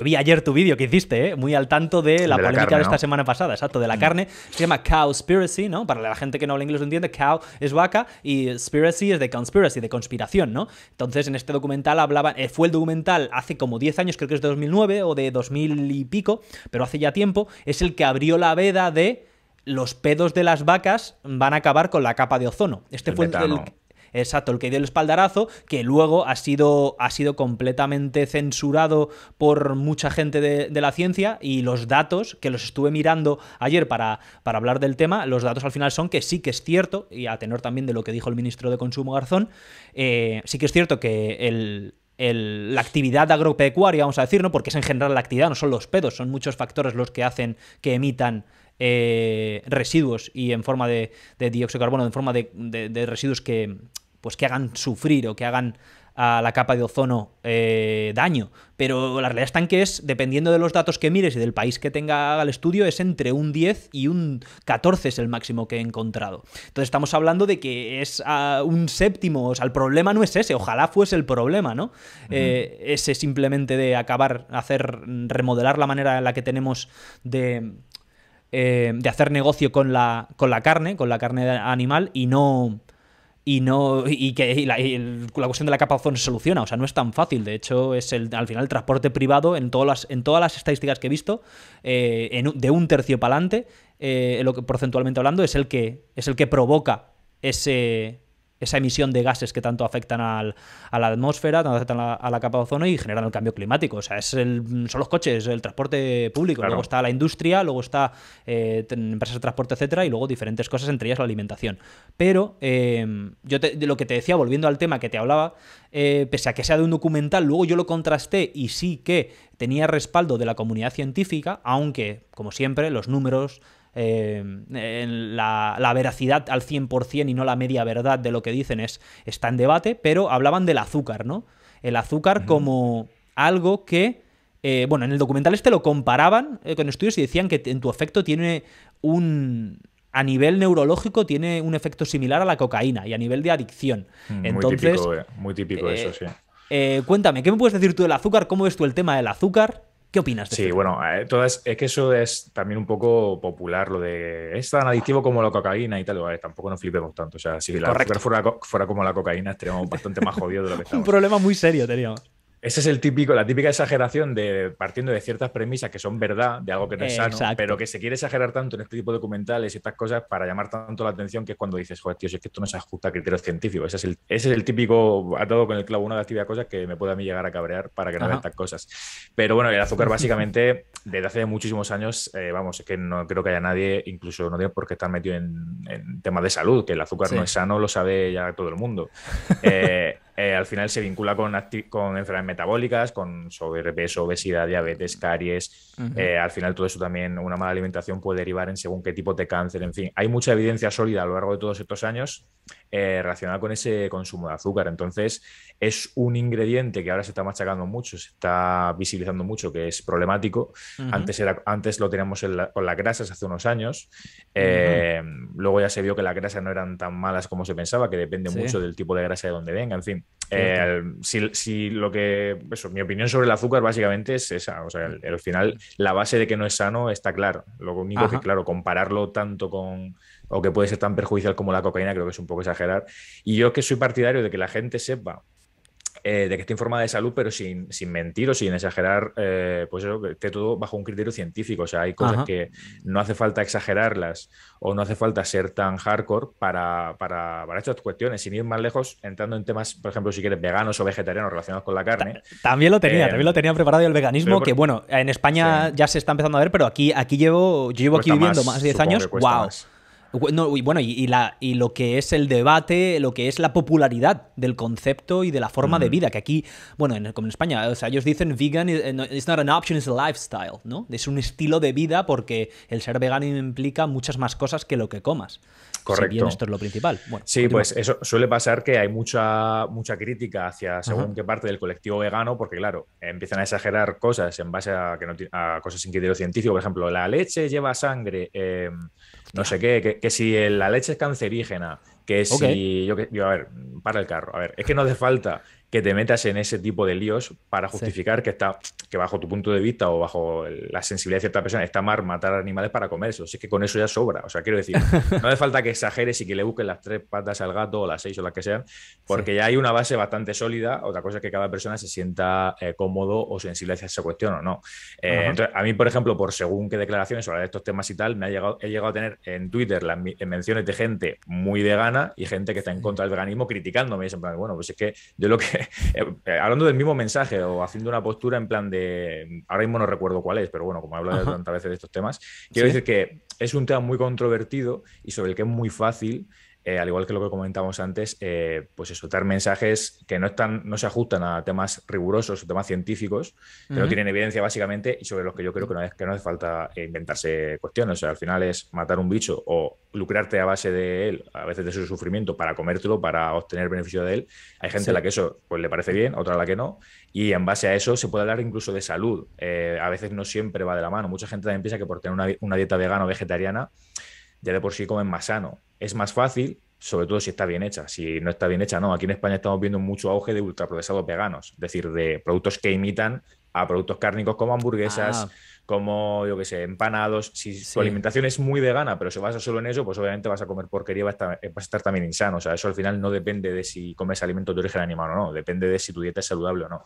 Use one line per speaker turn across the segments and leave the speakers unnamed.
Vi ayer tu vídeo que hiciste, ¿eh? muy al tanto de la polémica de esta semana pasada, exacto, de la mm. carne. Se llama Cowspiracy, ¿no? Para la gente que no habla inglés lo entiende, cow es vaca y spiracy es de conspiracy, de conspiración, ¿no? Entonces, en este documental hablaba, eh, fue el documental hace como 10 años, creo que es de 2009 o de 2000 y pico, pero hace ya tiempo, es el que abrió la veda de los pedos de las vacas van a acabar con la capa de ozono. Este fue el exacto, el que dio el espaldarazo, que luego ha sido, ha sido completamente censurado por mucha gente de, la ciencia y los datos que los estuve mirando ayer para, hablar del tema, los datos al final son que sí que es cierto, y a tenor también de lo que dijo el ministro de Consumo Garzón, eh, sí que es cierto que la actividad agropecuaria, vamos a decir, porque es en general la actividad, no son los pedos, son muchos factores los que hacen que emitan eh, residuos y en forma de, dióxido de carbono, en forma de, de residuos que, pues que hagan sufrir o que hagan a la capa de ozono eh, daño. Pero la realidad está que es, dependiendo de los datos que mires y del país que tenga el estudio, es entre un 10 y un 14 es el máximo que he encontrado. Entonces estamos hablando de que es un séptimo, o sea, el problema no es ese, ojalá fuese el problema, ¿no? Eh, ese simplemente de acabar, hacer, remodelar la manera en la que tenemos de... Eh, hacer negocio con la, con la carne, con la carne animal y no, y no y que la, cuestión de la capa ozono se soluciona, o sea, no es tan fácil, de hecho es el, al final el transporte privado en todas las, en todas las estadísticas que he visto eh, de un tercio para adelante, eh, lo que, porcentualmente hablando, es el que es el que provoca ese esa emisión de gases que tanto afectan a la atmósfera, tanto afectan a la, capa de ozono y generan el cambio climático. O sea, son los coches, el transporte público, luego está la industria, luego está eh, empresas de transporte, etcétera, y luego diferentes cosas, entre ellas la alimentación. Pero eh, yo de lo que te decía, volviendo al tema que te hablaba, eh, pese a que sea de un documental, luego yo lo contrasté y sí que tenía respaldo de la comunidad científica, aunque, como siempre, los números eh, en la, veracidad al 100% y no la media verdad de lo que dicen es, está en debate, pero hablaban del azúcar, ¿no? El azúcar como algo que... Eh, bueno, en el documental este lo comparaban eh, con estudios y decían que en tu efecto tiene un, a nivel neurológico tiene un efecto similar a la cocaína y a nivel de adicción. Mm, muy Entonces, típico, muy típico, eso, sí. cuéntame, ¿qué me puedes decir tú del azúcar? ¿Cómo ves tú el tema del azúcar? ¿Qué opinas Sí,
bueno, eh, es que eso es también un poco popular, lo de es tan adictivo como la cocaína y tal. Vale, tampoco nos flipemos tanto. O sea, si la fuera, fuera como la cocaína, estaríamos bastante más jodidos de lo que estamos.
un problema muy serio teníamos. Esa es el típico,
la típica exageración de partiendo de ciertas premisas que son verdad, de algo que no es sano, pero que se quiere exagerar tanto en este tipo de documentales y estas cosas para llamar tanto la atención que es cuando dices, joder, tío, es que esto no se ajusta a criterios científicos. Ese es el, ese es el típico atado con el clavo, una de las típicas cosas que me puede a mí llegar a cabrear para que no hagan estas cosas. Pero bueno, el azúcar básicamente desde hace muchísimos años, eh, vamos, es que no creo que haya nadie, incluso no tiene por qué estar metido en, temas de salud, que el azúcar no es sano, lo sabe ya todo el mundo. Eh, eh, al final se vincula con, enfermedades metabólicas, con sobrepeso, obesidad, diabetes, mm. caries. Eh, al final todo eso también, una mala alimentación puede derivar en según qué tipo de cáncer. En fin, hay mucha evidencia sólida a lo largo de todos estos años eh, relacionada con ese consumo de azúcar. Entonces, es un ingrediente que ahora se está machacando mucho, se está visibilizando mucho, que es problemático. antes, era, antes lo teníamos en con las grasas hace unos años. Eh, luego ya se vio que las grasas no eran tan malas como se pensaba, que depende mucho del tipo de grasa de donde venga. En fin, eh, si, lo que. mi opinión sobre el azúcar básicamente es esa. O sea, al, final, la base de que no es sano está claro. Lo único que, claro, compararlo tanto con. o que puede ser tan perjudicial como la cocaína, creo que es un poco exagerar. Y yo que soy partidario de que la gente sepa eh, de que esté informada de salud, pero sin, mentir o sin exagerar, eh, pues eso, que todo bajo un criterio científico. O sea, hay cosas que no hace falta exagerarlas o no hace falta ser tan hardcore para, para, estas cuestiones. Sin ir más lejos, entrando en temas, por ejemplo, si quieres, veganos o vegetarianos relacionados con la carne.
también lo tenía, eh, también lo tenía preparado el veganismo, que bueno, en España ya se está empezando a ver, pero aquí, aquí llevo, yo llevo aquí viviendo más, de 10 años. ¡Wow! y bueno, y, la, y lo que es el debate, lo que es la popularidad del concepto y de la forma de vida, que aquí, bueno, en, como en España, o sea, ellos dicen vegan is not an option, it's a lifestyle, ¿no? Es un estilo de vida porque el ser vegano implica muchas más cosas que lo que comas. Correcto. esto es lo principal. sí, pues eso
suele pasar que hay mucha, mucha crítica hacia según qué parte del colectivo vegano, porque claro, empiezan a exagerar cosas en base a, cosas sin criterio científico. Por ejemplo, la leche lleva sangre, eh, no sé qué, que, si la leche es cancerígena, que si a ver, para el carro, a ver, es que no hace falta que te metas en ese tipo de líos para justificar que está, que bajo tu punto de vista o bajo la sensibilidad de cierta persona está mal matar animales para comerse. es que con eso ya sobra. O sea, quiero decir, no hace falta que exageres y que le busques las tres patas al gato o las seis o las que sean, porque ya hay una base bastante sólida. Otra cosa es que cada persona se sienta eh, cómodo o sensible hacia esa cuestión o no. Eh, a mí, por ejemplo, por según qué declaraciones sobre estos temas y tal, me ha llegado, he llegado a tener en Twitter las menciones de gente muy de gana y gente que está en contra del veganismo criticándome. Y dicen, bueno, pues es que yo lo que Eh, eh, hablando del mismo mensaje o haciendo una postura en plan de, ahora mismo no recuerdo cuál es, pero bueno, como he hablado tantas veces de estos temas, quiero decir que es un tema muy controvertido y sobre el que es muy fácil eh, al igual que lo que comentábamos antes, eh, pues eso, mensajes que no, están, no se ajustan a temas rigurosos o temas científicos, que no tienen evidencia básicamente y sobre los que yo creo que no, no hace falta inventarse cuestiones. O sea, al final es matar un bicho o lucrarte a base de él, a veces de su sufrimiento, para comértelo, para obtener beneficio de él. Hay gente a la que eso pues, le parece bien, otra a la que no. Y en base a eso se puede hablar incluso de salud. Eh, a veces no siempre va de la mano. Mucha gente también piensa que por tener una, una dieta vegana o vegetariana, ya de por sí comen más sano es más fácil, sobre todo si está bien hecha. Si no está bien hecha, no. Aquí en España estamos viendo mucho auge de ultraprocesados veganos, es decir, de productos que imitan a productos cárnicos como hamburguesas, ah. como, yo qué sé, empanados. Si su tu alimentación es muy vegana, pero se basa solo en eso, pues obviamente vas a comer porquería, eh, vas a, estar, también insano. O sea, eso al final no depende de si comes alimentos de origen animal o no, depende de si tu dieta es saludable o no.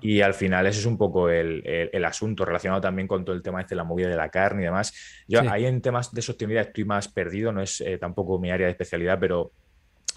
Y al final ese es un poco el, asunto relacionado también con todo el tema este de la movida de la carne y demás. Yo ahí en temas de sostenibilidad estoy más perdido, no es eh, tampoco mi área de especialidad, pero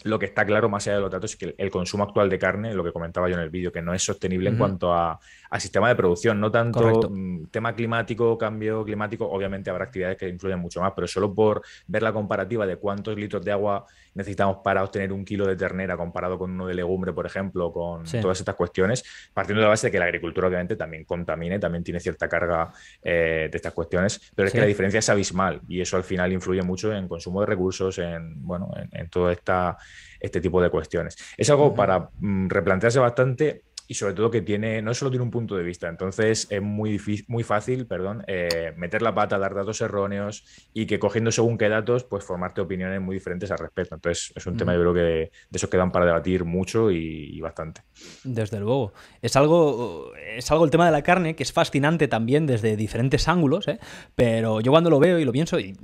lo que está claro, más allá de los datos, es que el consumo actual de carne, lo que comentaba yo en el vídeo, que no es sostenible en cuanto a, sistema de producción, no tanto mm, tema climático, cambio climático, obviamente habrá actividades que influyen mucho más, pero solo por ver la comparativa de cuántos litros de agua necesitamos para obtener un kilo de ternera comparado con uno de legumbre, por ejemplo, con todas estas cuestiones, partiendo de la base de que la agricultura obviamente también contamine, también tiene cierta carga eh, de estas cuestiones, pero es que la diferencia es abismal y eso al final influye mucho en consumo de recursos, en, bueno, en, todo esta, este tipo de cuestiones. Es algo para mm, replantearse bastante y sobre todo que tiene, no solo tiene un punto de vista, entonces es muy, difícil, muy fácil perdón, eh, meter la pata, dar datos erróneos y que cogiendo según qué datos, pues formarte opiniones muy diferentes al respecto. Entonces es un tema, yo mm. creo que de, eso quedan para debatir mucho y, bastante.
Desde luego. Es algo, es algo el tema de la carne que es fascinante también desde diferentes ángulos, ¿eh? pero yo cuando lo veo y lo pienso, y,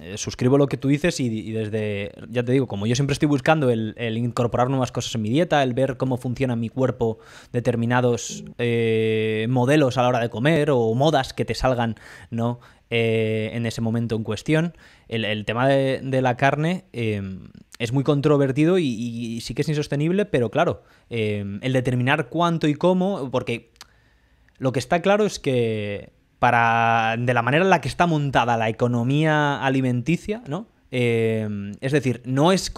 eh, suscribo lo que tú dices y, desde, ya te digo, como yo siempre estoy buscando el incorporar nuevas cosas en mi dieta, el ver cómo funciona mi cuerpo determinados eh, modelos a la hora de comer o modas que te salgan, ¿no? Eh, en ese momento en cuestión. El, tema de, la carne eh, es muy controvertido y, sí que es insostenible, pero claro, el determinar cuánto y cómo, porque lo que está claro es que para de la manera en la que está montada la economía alimenticia, ¿no? es decir, no es,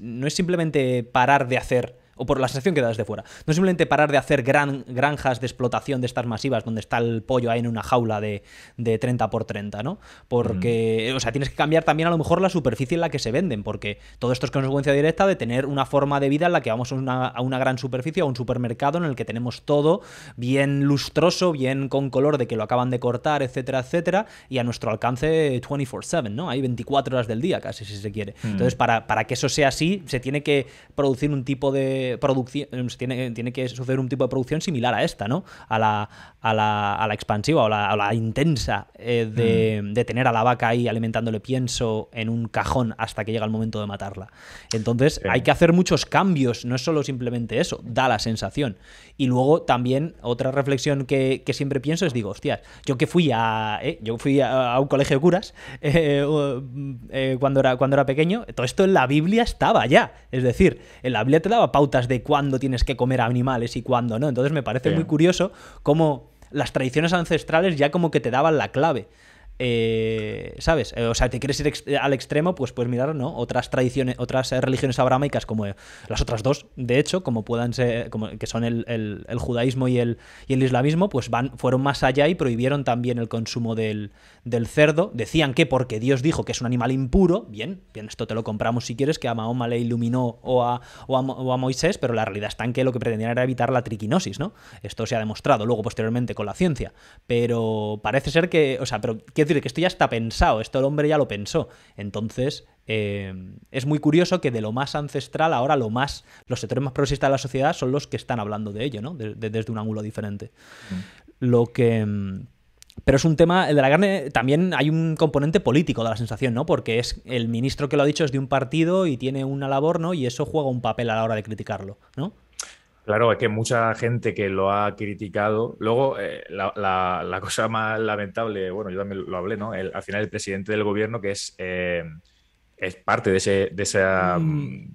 no es simplemente parar de hacer o por la sensación que da desde fuera. No simplemente parar de hacer gran, granjas de explotación de estas masivas donde está el pollo ahí en una jaula de, de 30 por 30, ¿no? Porque, o sea, tienes que cambiar también a lo mejor la superficie en la que se venden, porque todo esto es consecuencia directa de tener una forma de vida en la que vamos a una, gran superficie, a un supermercado en el que tenemos todo bien lustroso, bien con color de que lo acaban de cortar, etcétera, etcétera, y a nuestro alcance 24/7, ¿no? Hay 24 horas del día casi, si se quiere. Mm. Entonces, para, para que eso sea así, se tiene que producir un tipo de producción, pues, tiene, tiene que suceder un tipo de producción similar a esta, ¿no? A la, a la, expansiva o a la intensa eh, mm. de, tener a la vaca ahí alimentándole pienso en un cajón hasta que llega el momento de matarla. Entonces hay que hacer muchos cambios, no es solo simplemente eso, da la sensación. Y luego también otra reflexión que, siempre pienso es, digo, hostias, yo que fui a, eh, yo fui a, un colegio de curas eh, cuando, era, cuando era pequeño, todo esto en la Biblia estaba ya. Es decir, en la Biblia te daba pauta de cuándo tienes que comer animales y cuándo no. Entonces me parece muy curioso cómo las tradiciones ancestrales ya como que te daban la clave eh, ¿Sabes? Eh, o sea, ¿te quieres ir al extremo? Pues puedes mirar, ¿no? Otras tradiciones, otras religiones abrahámicas como eh, las otras dos, de hecho, como puedan ser, como, que son el, judaísmo y el, y el, islamismo, pues van, fueron más allá y prohibieron también el consumo del, cerdo. Decían que porque Dios dijo que es un animal impuro, bien, bien, esto te lo compramos si quieres, que a Mahoma le iluminó o a, Moisés, pero la realidad está en que lo que pretendían era evitar la triquinosis, ¿no? Esto se ha demostrado luego posteriormente con la ciencia. Pero parece ser que, o sea, pero ¿qué decir, que esto ya está pensado, esto el hombre ya lo pensó. Entonces, eh, es muy curioso que de lo más ancestral ahora lo más los sectores más progresistas de la sociedad son los que están hablando de ello, ¿no? desde un ángulo diferente. Mm. Lo que mm, pero es un tema el de la carne también hay un componente político de la sensación no porque es el ministro que lo ha dicho es de un partido y tiene una labor no y eso juega un papel a la hora de criticarlo no
Claro, es que mucha gente que lo ha criticado. Luego, eh, la, cosa más lamentable, bueno, yo también lo hablé, ¿no? al final, el presidente del gobierno, que es, eh, es parte de ese, mm.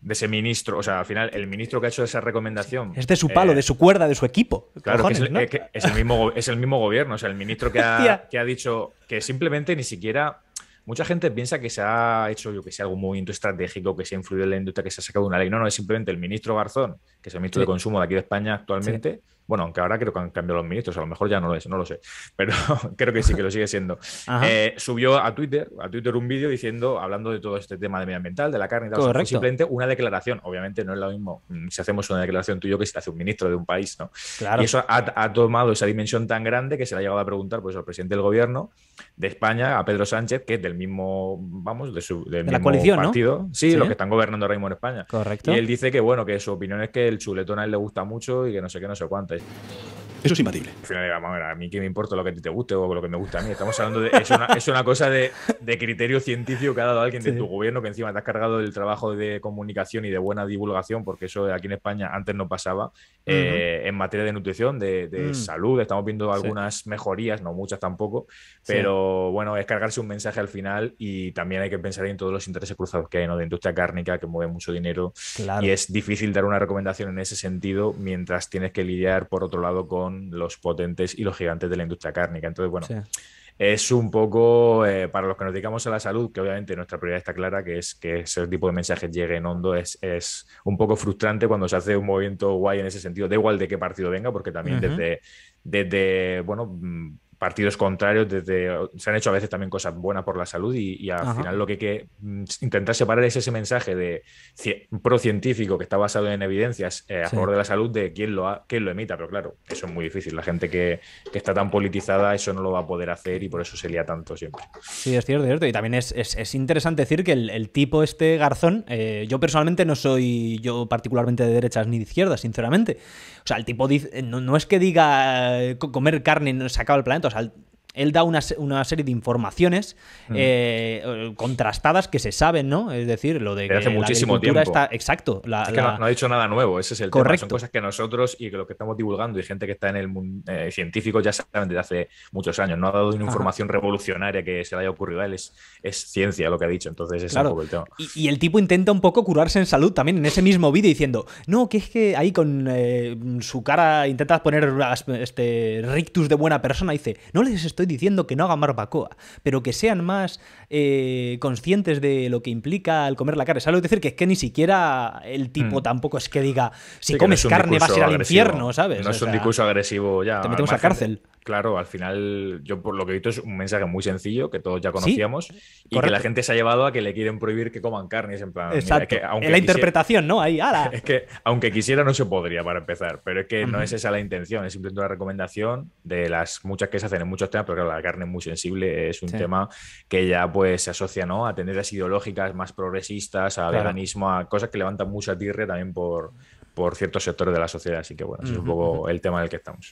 de, ese ministro, o sea, al final, el ministro que ha hecho esa recomendación. Es de su palo,
eh, de su cuerda, de su equipo. Claro, es, el
mismo, es el mismo gobierno, o sea, el ministro que que ha dicho que simplemente ni siquiera Mucha gente piensa que se ha hecho, yo que sé, algún movimiento estratégico, que se ha influido en la industria, que se ha sacado una ley. No, no, es simplemente el ministro Garzón, que es el ministro de Consumo de aquí de España actualmente, bueno, aunque ahora creo que han cambiado los ministros, a lo mejor ya no lo es, no lo sé, pero creo que sí que lo sigue siendo. Eh, subió a Twitter, a Twitter un vídeo diciendo, hablando de todo este tema de medioambiental, de la carne y tal, simplemente una declaración. Obviamente no es lo mismo mm, si hacemos una declaración tuyo que si te hace un ministro de un país, ¿no? Claro. Y eso ha, tomado esa dimensión tan grande que se le ha llegado a preguntar pues, al presidente del gobierno de España, a Pedro Sánchez, que es del mismo, vamos, de su, la coalición, partido. ¿no? Sí, los que están gobernando ahora en España. Correcto. Y él dice que, bueno, que su opinión es que el chuletón a él le gusta mucho y que no sé qué, no sé cuánto. あ Eso es imbatible. Al final, a mí que me importa lo que te guste o lo que me gusta a mí. Estamos hablando de. Es una, cosa de, criterio científico que ha dado alguien de tu gobierno que encima te has cargado del trabajo de comunicación y de buena divulgación, porque eso aquí en España antes no pasaba. Eh, en materia de nutrición, de, mm. salud, estamos viendo algunas mejorías, no muchas tampoco, pero bueno, es cargarse un mensaje al final y también hay que pensar en todos los intereses cruzados que hay, ¿no? De industria cárnica que mueve mucho dinero y es difícil dar una recomendación en ese sentido mientras tienes que lidiar por otro lado con los potentes y los gigantes de la industria cárnica. Entonces, bueno, es un poco eh, para los que nos dedicamos a la salud, que obviamente nuestra prioridad está clara, que es que ese tipo de mensajes en hondo, es, es un poco frustrante cuando se hace un movimiento guay en ese sentido, da igual de qué partido venga, porque también desde, desde, bueno, mm, partidos contrarios, desde, se han hecho a veces también cosas buenas por la salud y, al final lo que hay que mm, intentar separar es ese mensaje de pro-científico que está basado en evidencias eh, a favor de la salud de quién lo, lo emita, pero claro, eso es muy difícil. La gente que, está tan politizada eso no lo va a poder hacer y por eso se lía tanto siempre.
Sí, es cierto, es cierto. Y también es, interesante decir que el, tipo este Garzón, eh, yo personalmente no soy yo particularmente de derechas ni de izquierdas, sinceramente. O sea, el tipo no, es que diga eh, comer carne no se acaba el planeta, al él da una, una, serie de informaciones mm. eh, eh, contrastadas que se saben, ¿no? Es decir, lo de que hace muchísimo la tiempo. está exacto. es que no,
ha dicho nada nuevo, ese es el Correcto. tema. Son cosas que nosotros y que lo que estamos divulgando y gente que está en el mundo eh, científico ya saben desde hace muchos años. No ha dado una información revolucionaria que se le haya ocurrido a él, es, ciencia lo que ha dicho. Entonces, es claro. tema.
Y, el tipo intenta un poco curarse en salud también en ese mismo vídeo diciendo, no, que es que ahí con su cara intenta poner este rictus de buena persona, dice, no les estoy diciendo que no hagan marbacoa, pero que sean más eh, conscientes de lo que implica el comer la carne. ¿Sabes decir? Que es que ni siquiera el tipo mm. tampoco es que diga, si comes carne vas a ir al infierno, ¿sabes? No es un discurso
agresivo ya. Te metemos a cárcel. Claro, al final, yo por lo que he visto es un mensaje muy sencillo que todos ya conocíamos y que la gente se ha llevado a que le quieren prohibir que coman carne En plan, que, la interpretación,
¿no? Ahí, Es
que aunque quisiera no se podría para empezar, pero es que no es esa la intención, es simplemente una recomendación de las muchas que se hacen en muchos temas, pero claro, la carne es muy sensible, es un tema que ya puede pues, se asocia a tendencias ideológicas más progresistas, a veganismo, a cosas que levantan mucha tirre también por, ciertos sectores de la sociedad. Así que bueno, es un poco el tema en el que estamos.